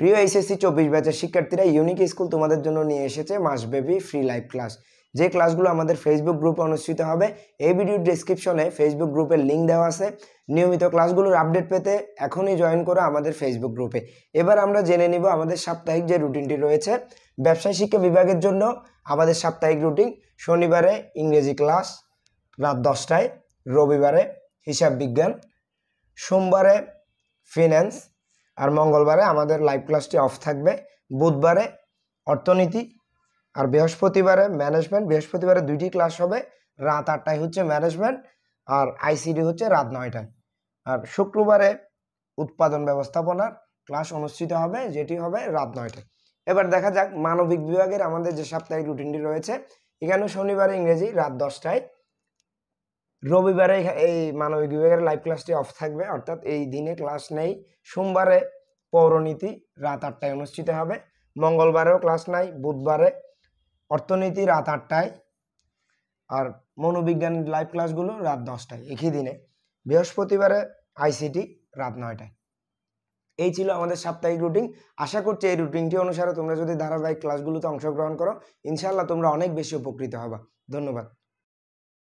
প্রিয় এসএসসি চব্বিশ ব্যাচের শিক্ষার্থীরা ইউনিক স্কুল তোমাদের জন্য নিয়ে এসেছে মাসব্যাপী ফ্রি লাইভ ক্লাস যে ক্লাসগুলো আমাদের ফেসবুক গ্রুপে অনুষ্ঠিত হবে এই ভিডিওর ডিসক্রিপশনে ফেসবুক গ্রুপের লিঙ্ক দেওয়া আছে নিয়মিত ক্লাসগুলোর আপডেট পেতে এখনই জয়েন করো আমাদের ফেসবুক গ্রুপে এবার আমরা জেনে নিব আমাদের সাপ্তাহিক যে রুটিনটি রয়েছে ব্যবসায় শিক্ষা বিভাগের জন্য আমাদের সাপ্তাহিক রুটিন শনিবারে ইংরেজি ক্লাস রাত দশটায় রবিবারে হিসাব বিজ্ঞান সোমবারে ফিন্যান্স আর মঙ্গলবারে আমাদের লাইভ ক্লাসটি অফ থাকবে বুধবারে অর্থনীতি আর বৃহস্পতিবারে ম্যানেজমেন্ট বৃহস্পতিবারে দুইটি ক্লাস হবে রাত আটটায় হচ্ছে ম্যানেজমেন্ট আর আইসিডি হচ্ছে রাত নয়টায় আর শুক্রবারে উৎপাদন ব্যবস্থাপনার ক্লাস অনুষ্ঠিত হবে যেটি হবে রাত নয়টায় এবার দেখা যাক মানবিক বিভাগের আমাদের যে সাপ্তাহিক রুটিনটি রয়েছে এখানে শনিবার ইংরেজি রাত দশটায় রবিবারে এই মানবিক বিভাগের লাইভ ক্লাসটি অফ থাকবে অর্থাৎ এই দিনে ক্লাস নেই সোমবারে পৌরনীতি রাত আটটায় অনুষ্ঠিত হবে মঙ্গলবারেও ক্লাস নাই বুধবারে অর্থনীতি রাত আটটায় আর মনোবিজ্ঞান লাইভ ক্লাসগুলো রাত দশটায় একই দিনে বৃহস্পতিবারে আইসিটি রাত নয়টায় এই ছিল আমাদের সাপ্তাহিক রুটিন আশা করছি এই রুটিনটি অনুসারে তোমরা যদি ধারাবাহিক ক্লাসগুলোতে অংশগ্রহণ করো ইনশাল্লাহ তোমরা অনেক বেশি উপকৃত হবা ধন্যবাদ